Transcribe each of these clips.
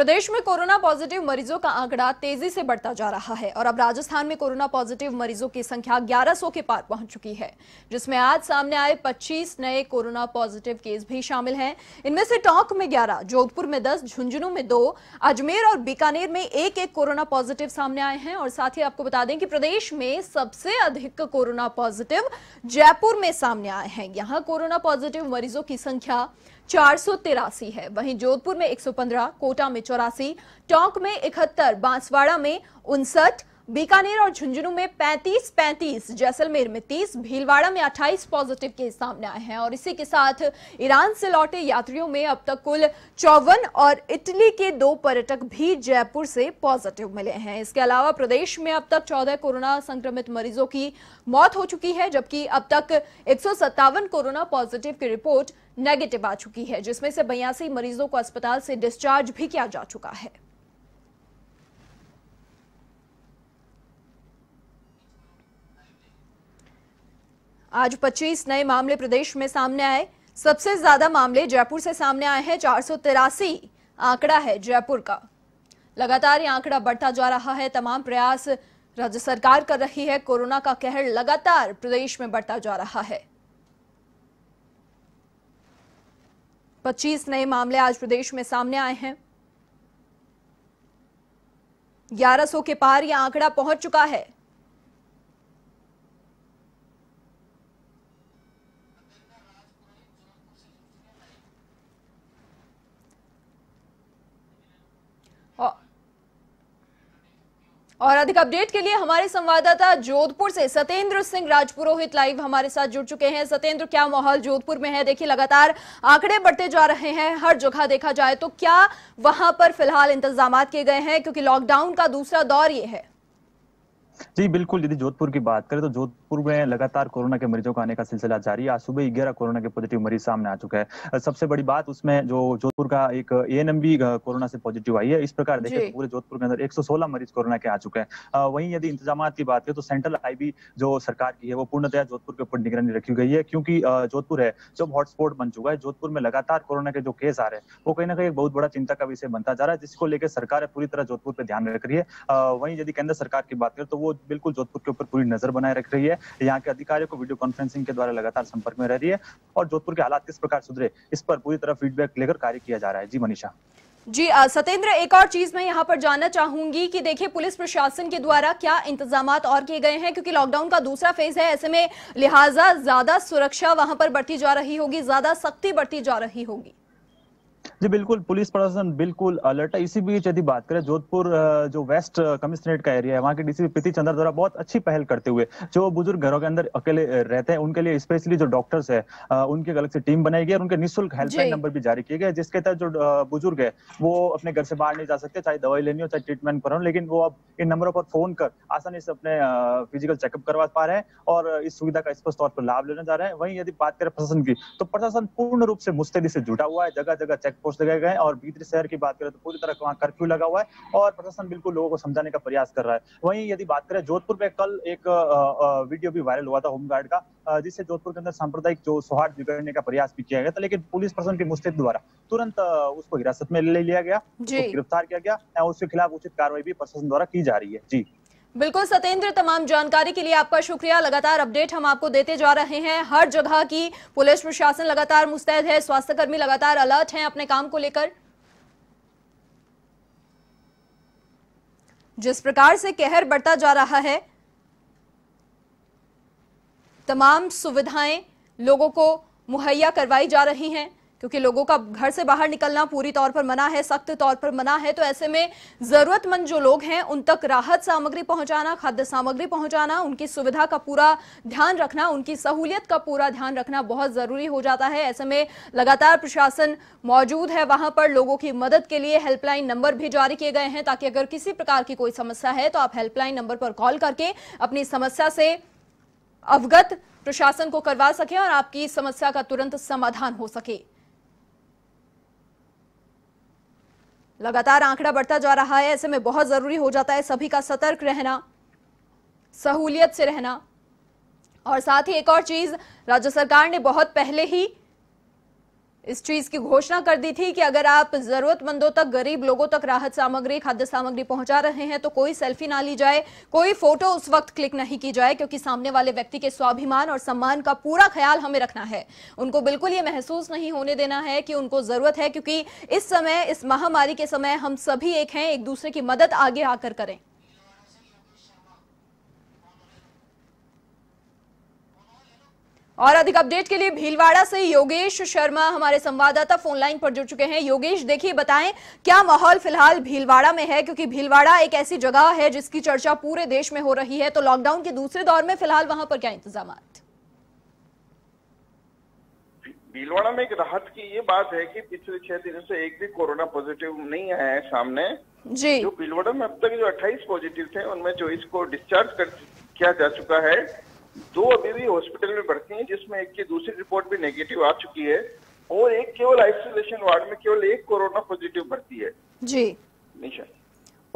प्रदेश में corona positive मरीजों का आंकड़ा तेजी से बढ़ता जा रहा है और अब राजस्थान में कोरोना पॉजिटिव मरीजों की संख्या 1100 के पार पहुंच चुकी है जिसमें आज सामने आए 25 नए कोरोना पॉजिटिव केस भी शामिल हैं इनमें से टोंक में 11, जोधपुर में 10, झुंझुनू में 2, अजमेर और बीकानेर में एक एक कोरोना पॉजिटिव सामने आए हैं और साथ ही आपको बता दें कि प्रदेश में सबसे अधिक कोरोना पॉजिटिव जयपुर में सामने आए हैं यहाँ कोरोना पॉजिटिव मरीजों की संख्या चार है वहीं जोधपुर में 115, कोटा में चौरासी टोंक में इकहत्तर बांसवाड़ा में उनसठ बीकानेर और झुंझुनू में 35 35, जैसलमेर में 30, भीलवाड़ा में 28 पॉजिटिव केस सामने आए हैं और इसी के साथ ईरान से लौटे यात्रियों में अब तक कुल चौवन और इटली के दो पर्यटक भी जयपुर से पॉजिटिव मिले हैं इसके अलावा प्रदेश में अब तक 14 कोरोना संक्रमित मरीजों की मौत हो चुकी है जबकि अब तक एक कोरोना पॉजिटिव की रिपोर्ट नेगेटिव आ चुकी है जिसमें से बयासी मरीजों को अस्पताल से डिस्चार्ज भी किया जा चुका है आज 25 नए मामले प्रदेश में सामने आए सबसे ज्यादा मामले जयपुर से सामने आए हैं चार आंकड़ा है जयपुर का लगातार यह आंकड़ा बढ़ता जा रहा है तमाम प्रयास राज्य सरकार कर रही है कोरोना का कहर लगातार प्रदेश में बढ़ता जा रहा है पच्चीस नए मामले आज प्रदेश में सामने आए हैं 1100 के पार यह आंकड़ा पहुंच चुका है और अधिक अपडेट के लिए हमारे संवाददाता जोधपुर से सत्येंद्र सिंह राजपुरोहित लाइव हमारे साथ जुड़ चुके हैं सत्येंद्र क्या माहौल जोधपुर में है देखिए लगातार आंकड़े बढ़ते जा रहे हैं हर जगह देखा जाए तो क्या वहां पर फिलहाल इंतजाम किए गए हैं क्योंकि लॉकडाउन का दूसरा दौर ये है जी बिल्कुल यदि जोधपुर की बात करें तो जोधपुर में लगातार कोरोना के मरीजों का आने का सिलसिला जारी आज सुबह ग्यारह कोरोना के पॉजिटिव मरीज सामने आ चुका है सबसे बड़ी बात उसमें जो जोधपुर का एक एएनएम भी कोरोना से पॉजिटिव आई है इस प्रकार देखें तो पूरे जोधपुर के अंदर 116 मरीज कोरोना के आ चुके हैं वहीं यदि इंतजाम की बात करें तो सेंट्रल आईबी जो सरकार की है वो पूर्णतया जोधपुर के ऊपर निगरानी रखी गई है क्योंकि जोधपुर है जब हॉटस्पॉट बन चुका है जोधपुर में लगातार कोरोना के जो केस आ रहे हैं वो कहीं ना कहीं एक बहुत बड़ा चिंता का विषय बनता जा रहा है जिसको लेकर सरकार पूरी तरह जोधपुर पर ध्यान रख रही है वहीं यदि केंद्र सरकार की बात करें तो वो वो बिल्कुल जोधपुर के ऊपर पूरी नजर बनाए रख रही है यहाँ के अधिकारियों को वीडियो कॉन्फ्रेंसिंग के द्वारा लगातार संपर्क में रह रही है और जोधपुर के हालात किस प्रकार सुधरे इस पर पूरी तरह फीडबैक लेकर कार्य किया जा रहा है जी मनीषा जी सत्येंद्र एक और चीज मैं यहाँ पर जानना चाहूंगी कि देखिए पुलिस प्रशासन के द्वारा क्या इंतजाम और किए गए हैं क्योंकि लॉकडाउन का दूसरा फेज है ऐसे में लिहाजा ज्यादा सुरक्षा वहां पर बढ़ती जा रही होगी ज्यादा सख्ती बढ़ती जा रही होगी जी बिल्कुल पुलिस प्रशासन बिल्कुल अलर्ट है इसी बीच यदि बात करें जोधपुर जो वेस्ट कमिश्नरेट का एरिया है वहाँ के डीसीपी प्रीति चंद्र द्वारा बहुत अच्छी पहल करते हुए जो बुजुर्ग घरों के अंदर अकेले रहते हैं उनके लिए स्पेशली जो डॉक्टर्स है उनकी अलग से टीम बनाई गई और उनके निःशुल्क हेल्पलाइन नंबर भी जारी किए गए जिसके तहत जो बुजुर्ग है वो अपने घर से बाहर नहीं जा सकते चाहे दवाई लेनी हो चाहे ट्रीटमेंट करो लेकिन वो अब इन नंबरों पर फोन कर आसानी से अपने फिजिकल चेकअप करवा पा रहे हैं और इस सुविधा का स्पष्ट तौर पर लाभ लेने जा रहे हैं वहीं यदि बात करें प्रशासन की तो प्रशासन पूर्ण रूप से मुस्तैदी से जुटा हुआ है जगह जगह चेक फोर्स लगाए गए और बीतरी शहर की बात करें तो पूरी तरह वहाँ कर्फ्यू लगा हुआ है और प्रशासन बिल्कुल लोगों को समझाने का प्रयास कर रहा है वहीं यदि बात करें जोधपुर में कल एक वीडियो भी वायरल हुआ था होमगार्ड का जिससे जोधपुर के अंदर सांप्रदायिक जो सौहार्द बिगड़ने का प्रयास भी किया गया था लेकिन पुलिस प्रशासन की मुस्तैद द्वारा तुरंत उसको हिरासत में ले लिया गया गिरफ्तार किया गया उसके खिलाफ उचित कार्रवाई भी प्रशासन द्वारा की जा रही है जी बिल्कुल सत्येंद्र तमाम जानकारी के लिए आपका शुक्रिया लगातार अपडेट हम आपको देते जा रहे हैं हर जगह की पुलिस प्रशासन लगातार मुस्तैद है स्वास्थ्यकर्मी लगातार अलर्ट हैं अपने काम को लेकर जिस प्रकार से कहर बढ़ता जा रहा है तमाम सुविधाएं लोगों को मुहैया करवाई जा रही हैं क्योंकि लोगों का घर से बाहर निकलना पूरी तौर पर मना है सख्त तौर पर मना है तो ऐसे में जरूरतमंद जो लोग हैं उन तक राहत सामग्री पहुंचाना खाद्य सामग्री पहुंचाना उनकी सुविधा का पूरा ध्यान रखना उनकी सहूलियत का पूरा ध्यान रखना बहुत जरूरी हो जाता है ऐसे में लगातार प्रशासन मौजूद है वहां पर लोगों की मदद के लिए हेल्पलाइन नंबर भी जारी किए गए हैं ताकि अगर किसी प्रकार की कोई समस्या है तो आप हेल्पलाइन नंबर पर कॉल करके अपनी समस्या से अवगत प्रशासन को करवा सके और आपकी समस्या का तुरंत समाधान हो सके लगातार आंकड़ा बढ़ता जा रहा है ऐसे में बहुत ज़रूरी हो जाता है सभी का सतर्क रहना सहूलियत से रहना और साथ ही एक और चीज़ राज्य सरकार ने बहुत पहले ही इस चीज की घोषणा कर दी थी कि अगर आप जरूरतमंदों तक गरीब लोगों तक राहत सामग्री खाद्य सामग्री पहुंचा रहे हैं तो कोई सेल्फी ना ली जाए कोई फोटो उस वक्त क्लिक नहीं की जाए क्योंकि सामने वाले व्यक्ति के स्वाभिमान और सम्मान का पूरा ख्याल हमें रखना है उनको बिल्कुल ये महसूस नहीं होने देना है कि उनको जरूरत है क्योंकि इस समय इस महामारी के समय हम सभी एक हैं एक दूसरे की मदद आगे आकर करें और अधिक अपडेट के लिए भीलवाड़ा से योगेश शर्मा हमारे संवाददाता फोन लाइन पर जुड़ चुके हैं योगेश देखिए बताएं क्या माहौल फिलहाल भीलवाड़ा में है क्योंकि भीलवाड़ा एक ऐसी जगह है जिसकी चर्चा पूरे देश में हो रही है तो लॉकडाउन के दूसरे दौर में फिलहाल वहां पर क्या इंतजाम भीलवाड़ा में एक राहत की ये बात है की पिछले छह दिनों से एक भी कोरोना पॉजिटिव नहीं आया है सामने जी भीलवाड़ा में अब तक जो अट्ठाईस पॉजिटिव थे उनमें चौबीस को डिस्चार्ज कर किया जा चुका है दो अभी भी हॉस्पिटल में भर्ती हैं जिसमें एक की दूसरी रिपोर्ट भी नेगेटिव आ चुकी है और एक केवल आइसोलेशन वार्ड में केवल एक कोरोना पॉजिटिव भर्ती है जी निशा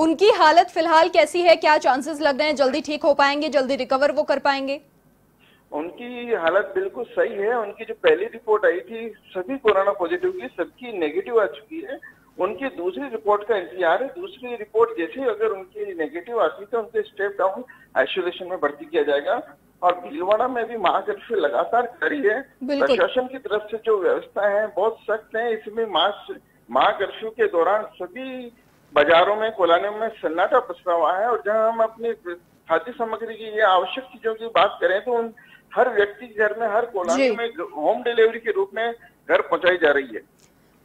उनकी हालत फिलहाल कैसी है क्या चांसेस लग रहे हैं जल्दी ठीक हो पाएंगे जल्दी रिकवर वो कर पाएंगे उनकी हालत बिल्कुल सही है उनकी जो पहली रिपोर्ट आई थी सभी कोरोना पॉजिटिव की सबकी नेगेटिव आ चुकी है उनकी दूसरी रिपोर्ट का इंतजार है दूसरी रिपोर्ट जैसे ही अगर उनकी नेगेटिव आती है तो उनके स्टेप डाउन आइसोलेशन में भर्ती किया जाएगा और भीलवाड़ा में भी महाकर्फ्यू लगातार करी है प्रशासन की तरफ से जो व्यवस्था है बहुत सख्त है इसमें महाकर्फ्यू के दौरान सभी बाजारों में कोलानियों में सन्नाटा पसरा हुआ है और जहां हम अपने खाद्य सामग्री की या आवश्यक चीजों की बात करें तो उन हर व्यक्ति के घर में हर कोलानी में होम डिलीवरी के रूप में घर पहुंचाई जा रही है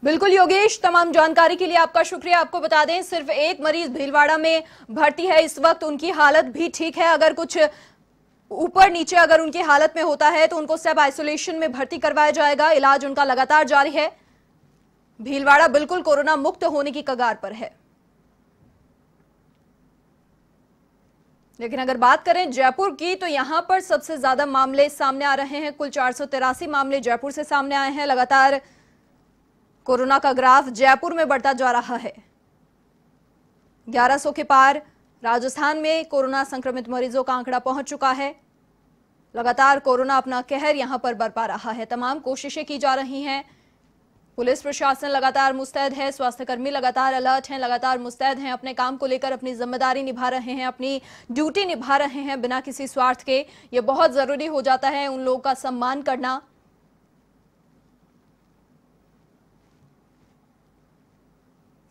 बिल्कुल योगेश तमाम जानकारी के लिए आपका शुक्रिया आपको बता दें सिर्फ एक मरीज भीलवाड़ा में भर्ती है इस वक्त उनकी हालत भी ठीक है अगर कुछ ऊपर नीचे अगर उनकी हालत में होता है तो उनको सब आइसोलेशन में भर्ती करवाया जाएगा इलाज उनका लगातार जारी है भीलवाड़ा बिल्कुल कोरोना मुक्त होने की कगार पर है लेकिन अगर बात करें जयपुर की तो यहां पर सबसे ज्यादा मामले सामने आ रहे हैं कुल चार मामले जयपुर से सामने आए हैं लगातार कोरोना का ग्राफ जयपुर में बढ़ता जा रहा है 1100 के पार राजस्थान में कोरोना संक्रमित मरीजों का आंकड़ा पहुंच चुका है लगातार कोरोना अपना कहर यहां पर बरपा रहा है तमाम कोशिशें की जा रही हैं पुलिस प्रशासन लगातार मुस्तैद है स्वास्थ्यकर्मी लगातार अलर्ट हैं लगातार मुस्तैद हैं अपने काम को लेकर अपनी जिम्मेदारी निभा रहे हैं अपनी ड्यूटी निभा रहे हैं बिना किसी स्वार्थ के ये बहुत ज़रूरी हो जाता है उन लोगों का सम्मान करना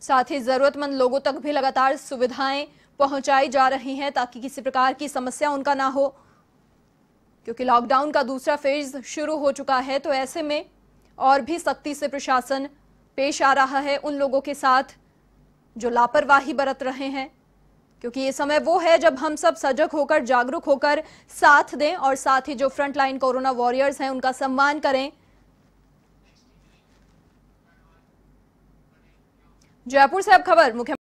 साथ ही ज़रूरतमंद लोगों तक भी लगातार सुविधाएं पहुंचाई जा रही हैं ताकि किसी प्रकार की समस्या उनका ना हो क्योंकि लॉकडाउन का दूसरा फेज शुरू हो चुका है तो ऐसे में और भी सख्ती से प्रशासन पेश आ रहा है उन लोगों के साथ जो लापरवाही बरत रहे हैं क्योंकि ये समय वो है जब हम सब सजग होकर जागरूक होकर साथ दें और साथ ही जो फ्रंटलाइन कोरोना वॉरियर्स हैं उनका सम्मान करें जयपुर से अब खबर मुख्य